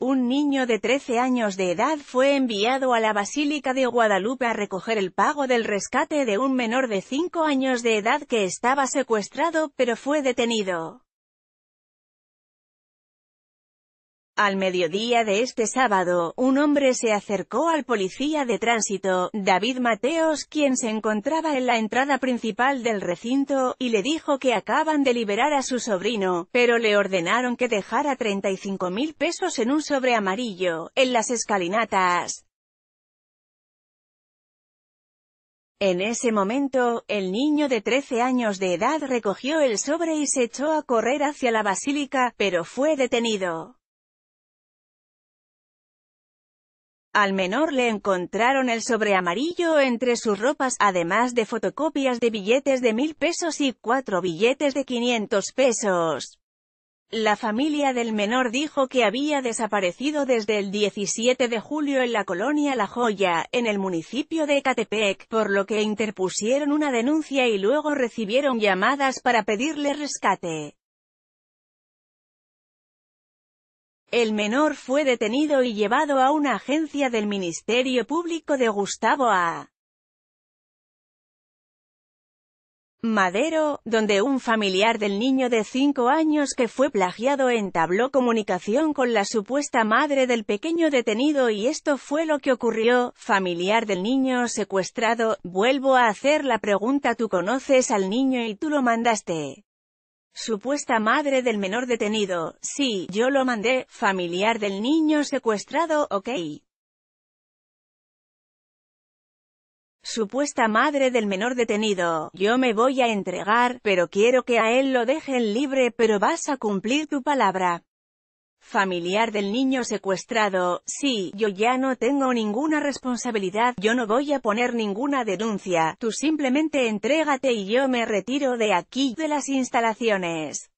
Un niño de 13 años de edad fue enviado a la Basílica de Guadalupe a recoger el pago del rescate de un menor de 5 años de edad que estaba secuestrado, pero fue detenido. Al mediodía de este sábado, un hombre se acercó al policía de tránsito, David Mateos, quien se encontraba en la entrada principal del recinto, y le dijo que acaban de liberar a su sobrino, pero le ordenaron que dejara 35 mil pesos en un sobre amarillo, en las escalinatas. En ese momento, el niño de 13 años de edad recogió el sobre y se echó a correr hacia la basílica, pero fue detenido. Al menor le encontraron el sobre amarillo entre sus ropas, además de fotocopias de billetes de mil pesos y cuatro billetes de 500 pesos. La familia del menor dijo que había desaparecido desde el 17 de julio en la colonia La Joya, en el municipio de Ecatepec, por lo que interpusieron una denuncia y luego recibieron llamadas para pedirle rescate. El menor fue detenido y llevado a una agencia del Ministerio Público de Gustavo A. Madero, donde un familiar del niño de 5 años que fue plagiado entabló comunicación con la supuesta madre del pequeño detenido y esto fue lo que ocurrió, familiar del niño secuestrado, vuelvo a hacer la pregunta tú conoces al niño y tú lo mandaste. Supuesta madre del menor detenido, sí, yo lo mandé, familiar del niño secuestrado, ok. Supuesta madre del menor detenido, yo me voy a entregar, pero quiero que a él lo dejen libre, pero vas a cumplir tu palabra familiar del niño secuestrado, sí, yo ya no tengo ninguna responsabilidad, yo no voy a poner ninguna denuncia, tú simplemente entrégate y yo me retiro de aquí, de las instalaciones.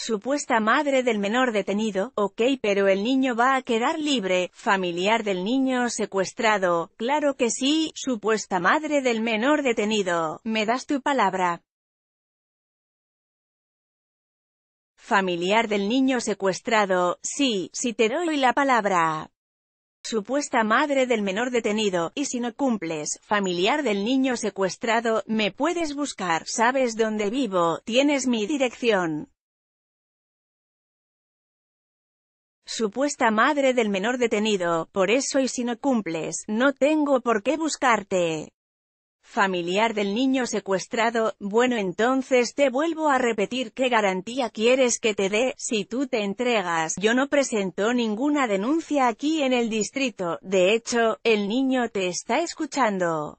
supuesta madre del menor detenido, ok pero el niño va a quedar libre, familiar del niño secuestrado, claro que sí, supuesta madre del menor detenido, me das tu palabra. familiar del niño secuestrado, sí, si te doy la palabra. Supuesta madre del menor detenido, y si no cumples, familiar del niño secuestrado, me puedes buscar, sabes dónde vivo, tienes mi dirección. Supuesta madre del menor detenido, por eso y si no cumples, no tengo por qué buscarte familiar del niño secuestrado, bueno entonces te vuelvo a repetir qué garantía quieres que te dé, si tú te entregas, yo no presento ninguna denuncia aquí en el distrito, de hecho, el niño te está escuchando.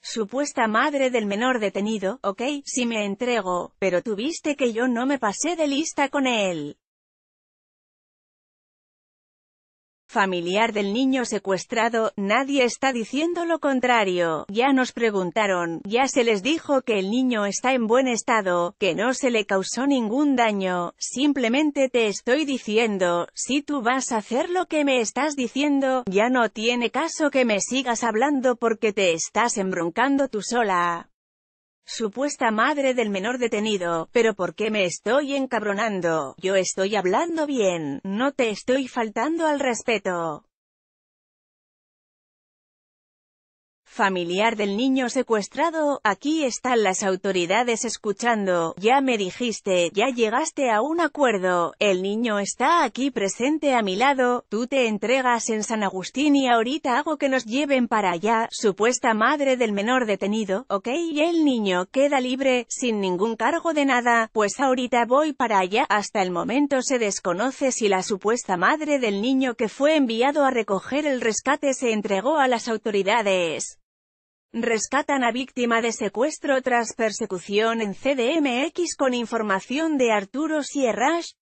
Supuesta madre del menor detenido, ok, si me entrego, pero tuviste que yo no me pasé de lista con él. familiar del niño secuestrado, nadie está diciendo lo contrario. Ya nos preguntaron, ya se les dijo que el niño está en buen estado, que no se le causó ningún daño, simplemente te estoy diciendo, si tú vas a hacer lo que me estás diciendo, ya no tiene caso que me sigas hablando porque te estás embroncando tú sola supuesta madre del menor detenido, pero ¿por qué me estoy encabronando? Yo estoy hablando bien, no te estoy faltando al respeto. familiar del niño secuestrado, aquí están las autoridades escuchando, ya me dijiste, ya llegaste a un acuerdo, el niño está aquí presente a mi lado, tú te entregas en San Agustín y ahorita hago que nos lleven para allá, supuesta madre del menor detenido, ok, y el niño queda libre, sin ningún cargo de nada, pues ahorita voy para allá, hasta el momento se desconoce si la supuesta madre del niño que fue enviado a recoger el rescate se entregó a las autoridades. Rescatan a víctima de secuestro tras persecución en CDMX con información de Arturo Sierras.